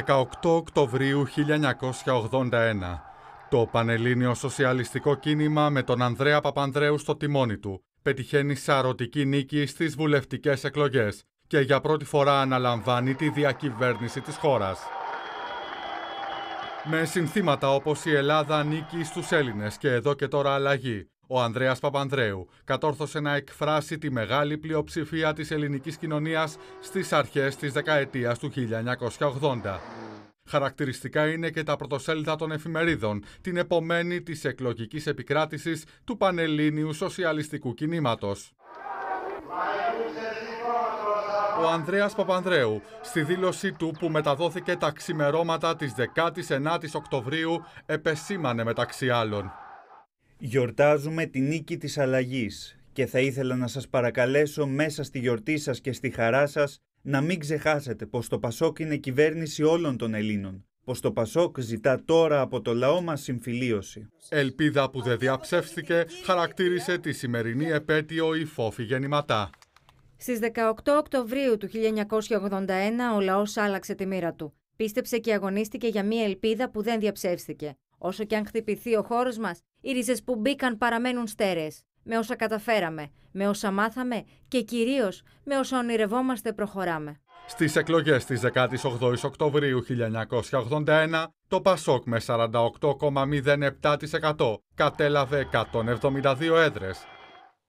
18 Οκτωβρίου 1981. Το Πανελλήνιο Σοσιαλιστικό Κίνημα με τον Ανδρέα Παπανδρέου στο τιμόνι του πετυχαίνει σαρωτική νίκη στις βουλευτικές εκλογές και για πρώτη φορά αναλαμβάνει τη διακυβέρνηση της χώρας. Με συνθήματα όπως η Ελλάδα νίκη στους Έλληνες και εδώ και τώρα αλλαγή, ο Ανδρέας Παπανδρέου κατόρθωσε να εκφράσει τη μεγάλη πλειοψηφία της ελληνικής κοινωνίας στις αρχές της δεκαετίας του 1980. Χαρακτηριστικά είναι και τα πρωτοσέλιδα των εφημερίδων, την επομένη της εκλογικής επικράτησης του Πανελλήνιου Σοσιαλιστικού Κινήματος. Ο Ανδρέας Παπανδρέου, στη δήλωσή του που μεταδόθηκε τα ξημερώματα της 19ης Οκτωβρίου, επεσήμανε μεταξύ άλλων. Γιορτάζουμε τη νίκη της αλλαγής και θα ήθελα να σας παρακαλέσω μέσα στη γιορτή σας και στη χαρά σας να μην ξεχάσετε πως το Πασόκ είναι κυβέρνηση όλων των Ελλήνων, πως το Πασόκ ζητά τώρα από το λαό μας συμφιλίωση. Ελπίδα που δεν διαψεύστηκε χαρακτήρισε τη σημερινή επέτειο η φόφη γεννηματά. Στις 18 Οκτωβρίου του 1981 ο λαός άλλαξε τη μοίρα του. Πίστεψε και αγωνίστηκε για μια ελπίδα που δεν διαψεύστηκε. Όσο και αν χτυπηθεί ο χώρος μας, οι ρίζες που μπήκαν παραμένουν στέρε, Με όσα καταφέραμε, με όσα μάθαμε και κυρίως με όσα ονειρευόμαστε προχωράμε. Στις εκλογές της 18η Οκτωβρίου 1981, το Πασόκ με 48,07% κατέλαβε 172 έδρες,